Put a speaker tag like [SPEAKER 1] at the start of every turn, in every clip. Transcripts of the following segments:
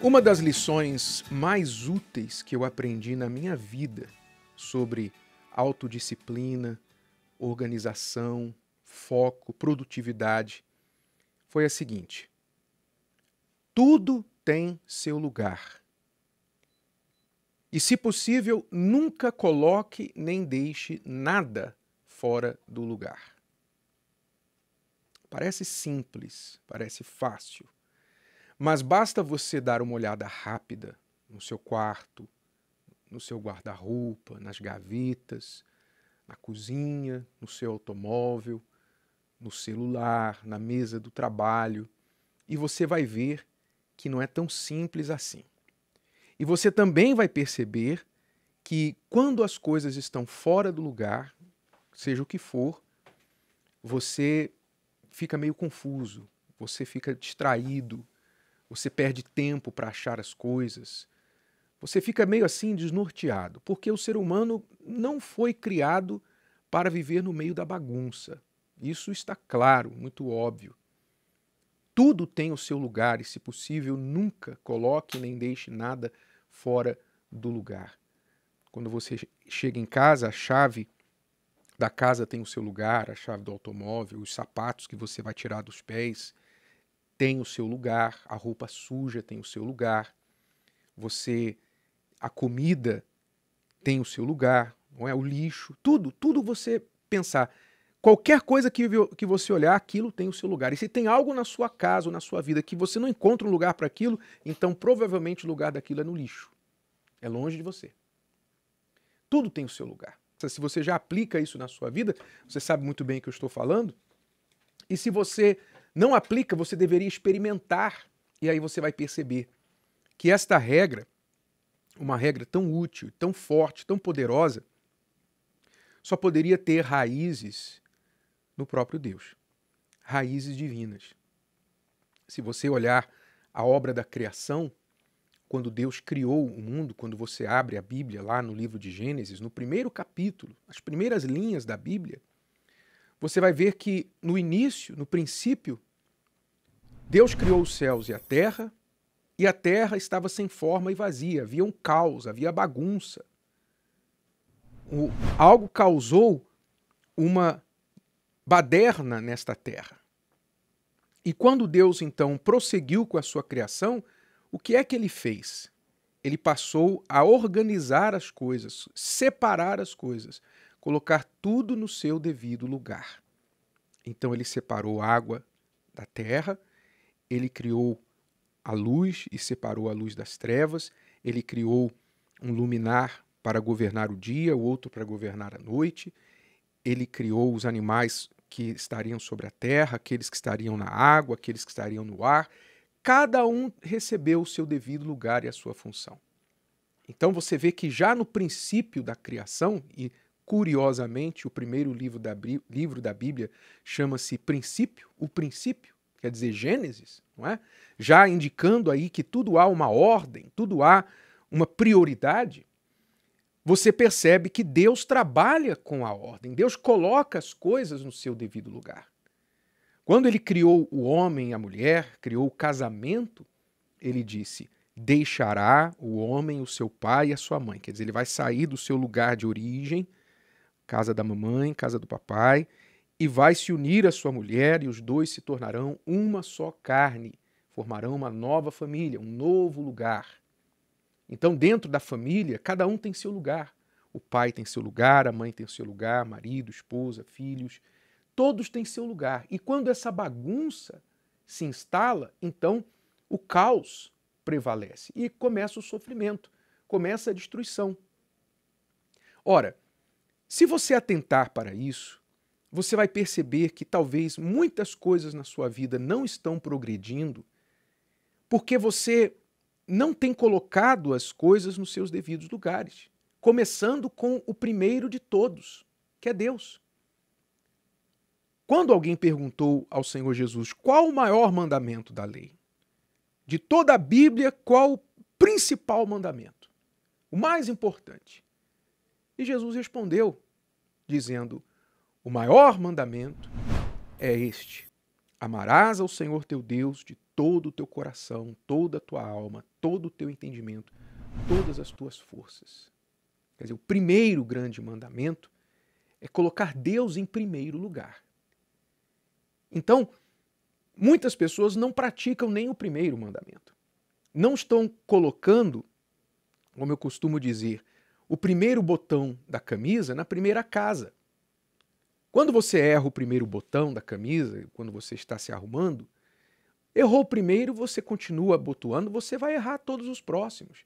[SPEAKER 1] Uma das lições mais úteis que eu aprendi na minha vida sobre autodisciplina, organização, foco, produtividade foi a seguinte: tudo tem seu lugar. E, se possível, nunca coloque nem deixe nada fora do lugar. Parece simples, parece fácil. Mas basta você dar uma olhada rápida no seu quarto, no seu guarda-roupa, nas gavetas, na cozinha, no seu automóvel, no celular, na mesa do trabalho, e você vai ver que não é tão simples assim. E você também vai perceber que quando as coisas estão fora do lugar, seja o que for, você fica meio confuso, você fica distraído, você perde tempo para achar as coisas. Você fica meio assim desnorteado, porque o ser humano não foi criado para viver no meio da bagunça. Isso está claro, muito óbvio. Tudo tem o seu lugar e, se possível, nunca coloque nem deixe nada fora do lugar. Quando você chega em casa, a chave da casa tem o seu lugar, a chave do automóvel, os sapatos que você vai tirar dos pés, tem o seu lugar, a roupa suja tem o seu lugar, você a comida tem o seu lugar, não é o lixo, tudo, tudo você pensar, qualquer coisa que, que você olhar, aquilo tem o seu lugar. E se tem algo na sua casa ou na sua vida que você não encontra um lugar para aquilo, então provavelmente o lugar daquilo é no lixo. É longe de você. Tudo tem o seu lugar. Se você já aplica isso na sua vida, você sabe muito bem o que eu estou falando. E se você não aplica, você deveria experimentar. E aí você vai perceber que esta regra, uma regra tão útil, tão forte, tão poderosa, só poderia ter raízes no próprio Deus raízes divinas. Se você olhar a obra da criação, quando Deus criou o mundo, quando você abre a Bíblia lá no livro de Gênesis, no primeiro capítulo, as primeiras linhas da Bíblia, você vai ver que no início, no princípio, Deus criou os céus e a terra, e a terra estava sem forma e vazia, havia um caos, havia bagunça. O, algo causou uma baderna nesta terra. E quando Deus então prosseguiu com a sua criação, o que é que ele fez? Ele passou a organizar as coisas, separar as coisas, colocar tudo no seu devido lugar. Então ele separou a água da terra, ele criou a luz e separou a luz das trevas, ele criou um luminar para governar o dia, o outro para governar a noite, ele criou os animais que estariam sobre a terra, aqueles que estariam na água, aqueles que estariam no ar. Cada um recebeu o seu devido lugar e a sua função. Então você vê que já no princípio da criação, e curiosamente o primeiro livro da, livro da Bíblia chama-se Princípio, o princípio, quer dizer Gênesis, não é? Já indicando aí que tudo há uma ordem, tudo há uma prioridade. Você percebe que Deus trabalha com a ordem, Deus coloca as coisas no seu devido lugar. Quando ele criou o homem e a mulher, criou o casamento, ele disse: deixará o homem, o seu pai e a sua mãe. Quer dizer, ele vai sair do seu lugar de origem, casa da mamãe, casa do papai, e vai se unir à sua mulher, e os dois se tornarão uma só carne, formarão uma nova família, um novo lugar. Então, dentro da família, cada um tem seu lugar. O pai tem seu lugar, a mãe tem seu lugar, marido, esposa, filhos, todos têm seu lugar. E quando essa bagunça se instala, então o caos prevalece e começa o sofrimento, começa a destruição. Ora, se você atentar para isso, você vai perceber que talvez muitas coisas na sua vida não estão progredindo porque você não tem colocado as coisas nos seus devidos lugares, começando com o primeiro de todos, que é Deus. Quando alguém perguntou ao Senhor Jesus qual o maior mandamento da lei, de toda a Bíblia, qual o principal mandamento, o mais importante? E Jesus respondeu, dizendo: o maior mandamento é este: amarás ao Senhor teu Deus de todo o teu coração, toda a tua alma, todo o teu entendimento, todas as tuas forças. Quer dizer, o primeiro grande mandamento é colocar Deus em primeiro lugar. Então, muitas pessoas não praticam nem o primeiro mandamento. Não estão colocando, como eu costumo dizer, o primeiro botão da camisa na primeira casa. Quando você erra o primeiro botão da camisa, quando você está se arrumando, errou o primeiro, você continua botuando, você vai errar todos os próximos.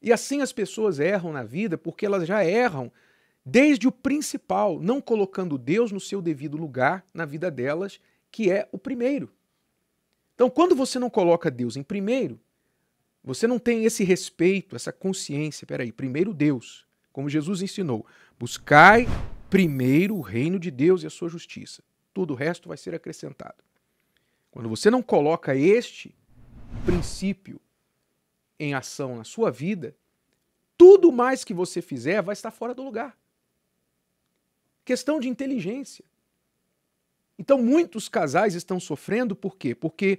[SPEAKER 1] E assim as pessoas erram na vida porque elas já erram desde o principal, não colocando Deus no seu devido lugar na vida delas, que é o primeiro. Então, quando você não coloca Deus em primeiro, você não tem esse respeito, essa consciência. Peraí, primeiro Deus, como Jesus ensinou: buscai primeiro o reino de Deus e a sua justiça. Tudo o resto vai ser acrescentado. Quando você não coloca este princípio em ação na sua vida, tudo mais que você fizer vai estar fora do lugar. Questão de inteligência. Então, muitos casais estão sofrendo por quê? Porque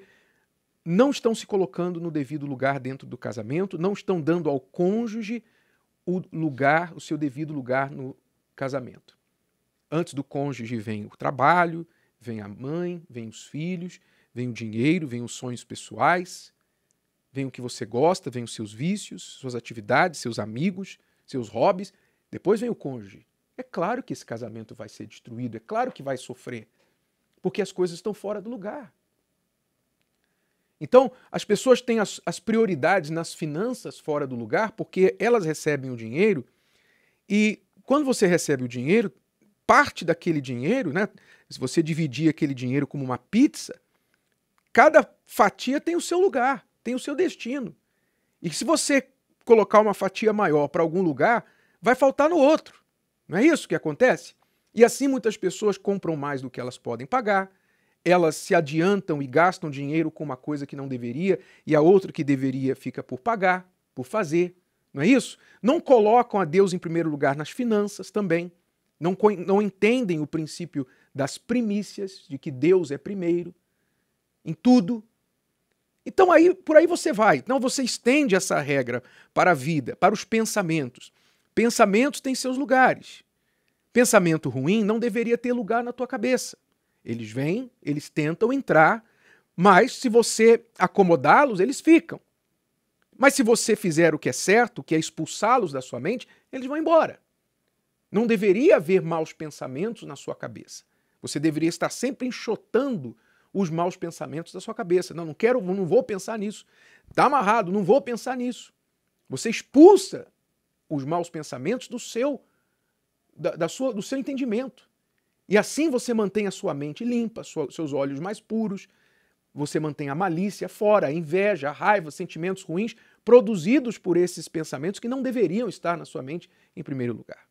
[SPEAKER 1] não estão se colocando no devido lugar dentro do casamento, não estão dando ao cônjuge o lugar, o seu devido lugar no casamento. Antes do cônjuge vem o trabalho, vem a mãe, vem os filhos, vem o dinheiro, vem os sonhos pessoais, vem o que você gosta, vem os seus vícios, suas atividades, seus amigos, seus hobbies. Depois vem o cônjuge. É claro que esse casamento vai ser destruído, é claro que vai sofrer, porque as coisas estão fora do lugar. Então, as pessoas têm as, as prioridades nas finanças fora do lugar, porque elas recebem o dinheiro e quando você recebe o dinheiro, parte daquele dinheiro, né? Se você dividir aquele dinheiro como uma pizza, cada fatia tem o seu lugar, tem o seu destino. E se você colocar uma fatia maior para algum lugar, vai faltar no outro. Não é isso que acontece? E assim muitas pessoas compram mais do que elas podem pagar, elas se adiantam e gastam dinheiro com uma coisa que não deveria e a outra que deveria fica por pagar, por fazer. Não é isso? Não colocam a Deus em primeiro lugar nas finanças também não, não entendem o princípio das primícias, de que Deus é primeiro em tudo. Então aí por aí você vai. Então você estende essa regra para a vida, para os pensamentos. Pensamentos têm seus lugares. Pensamento ruim não deveria ter lugar na tua cabeça. Eles vêm, eles tentam entrar, mas se você acomodá-los, eles ficam. Mas se você fizer o que é certo, que é expulsá-los da sua mente, eles vão embora. Não deveria haver maus pensamentos na sua cabeça. Você deveria estar sempre enxotando os maus pensamentos da sua cabeça. Não, não quero, não vou pensar nisso. Está amarrado, não vou pensar nisso. Você expulsa os maus pensamentos do seu, da, da sua, do seu entendimento. E assim você mantém a sua mente limpa, sua, seus olhos mais puros, você mantém a malícia fora, a inveja, a raiva, sentimentos ruins produzidos por esses pensamentos que não deveriam estar na sua mente em primeiro lugar.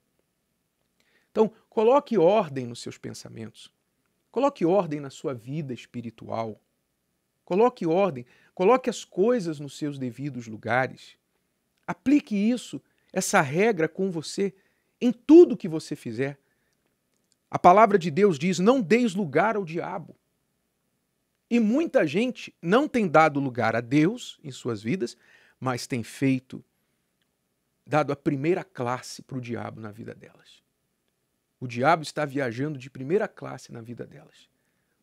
[SPEAKER 1] Então, coloque ordem nos seus pensamentos. Coloque ordem na sua vida espiritual. Coloque ordem, coloque as coisas nos seus devidos lugares. Aplique isso, essa regra com você em tudo que você fizer. A palavra de Deus diz: "Não deis lugar ao diabo". E muita gente não tem dado lugar a Deus em suas vidas, mas tem feito, dado a primeira classe para o diabo na vida delas. O diabo está viajando de primeira classe na vida delas,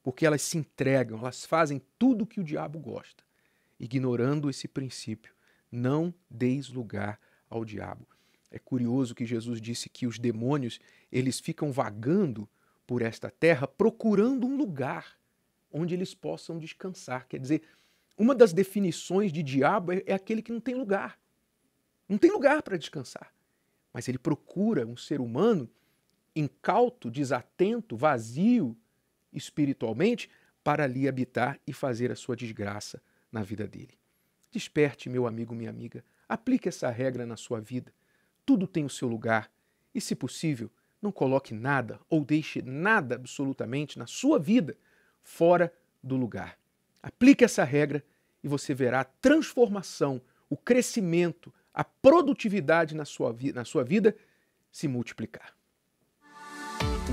[SPEAKER 1] porque elas se entregam, elas fazem tudo o que o diabo gosta, ignorando esse princípio. Não deis lugar ao diabo. É curioso que Jesus disse que os demônios, eles ficam vagando por esta terra procurando um lugar onde eles possam descansar. Quer dizer, uma das definições de diabo é, é aquele que não tem lugar. Não tem lugar para descansar. Mas ele procura um ser humano incauto, desatento, vazio espiritualmente, para ali habitar e fazer a sua desgraça na vida dele. Desperte, meu amigo, minha amiga, aplique essa regra na sua vida. Tudo tem o seu lugar e, se possível, não coloque nada ou deixe nada absolutamente na sua vida fora do lugar. Aplique essa regra e você verá a transformação, o crescimento, a produtividade na sua, na sua vida se multiplicar.